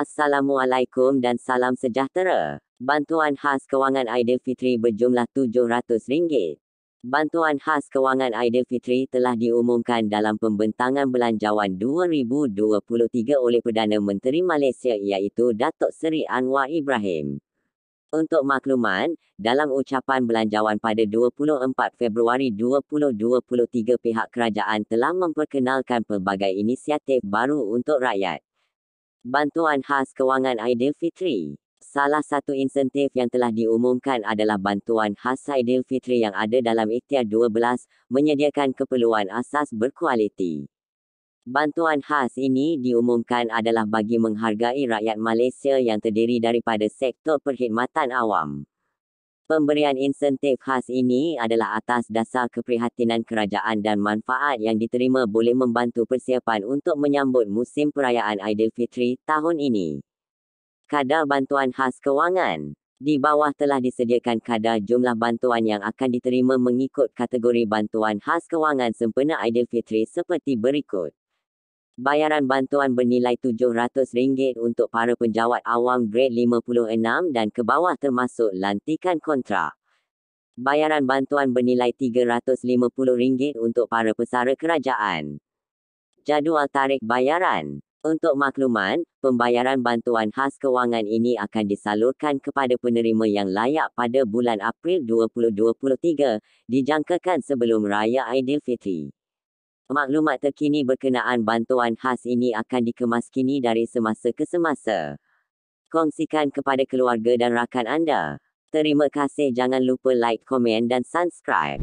Assalamualaikum dan salam sejahtera. Bantuan khas kewangan Aidilfitri berjumlah RM700. Bantuan khas kewangan Aidilfitri telah diumumkan dalam pembentangan belanjawan 2023 oleh Perdana Menteri Malaysia iaitu Datuk Seri Anwar Ibrahim untuk maklumat, dalam ucapan belanjawan pada 24 Februari 2023 pihak kerajaan telah memperkenalkan pelbagai inisiatif baru untuk rakyat. Bantuan khas kewangan Aidilfitri Salah satu insentif yang telah diumumkan adalah bantuan khas Aidilfitri yang ada dalam ikhtiar 12 menyediakan keperluan asas berkualiti. Bantuan khas ini diumumkan adalah bagi menghargai rakyat Malaysia yang terdiri daripada sektor perkhidmatan awam. Pemberian insentif khas ini adalah atas dasar keprihatinan kerajaan dan manfaat yang diterima boleh membantu persiapan untuk menyambut musim perayaan Aidilfitri tahun ini. Kadar bantuan khas kewangan di bawah telah disediakan kadar jumlah bantuan yang akan diterima mengikut kategori bantuan khas kewangan sempena Aidilfitri seperti berikut bayaran bantuan bernilai RM700 untuk para penjawat awam grade 56 dan ke bawah termasuk lantikan kontra. Bayaran bantuan bernilai RM350 untuk para pesara kerajaan. Jadual tarik bayaran. Untuk makluman, pembayaran bantuan khas kewangan ini akan disalurkan kepada penerima yang layak pada bulan April 2023, dijangkakan sebelum Raya Aidilfitri. Maklumat terkini berkenaan bantuan khas ini akan dikemaskini dari semasa ke semasa. Kongsikan kepada keluarga dan rakan anda. Terima kasih jangan lupa like, komen dan subscribe.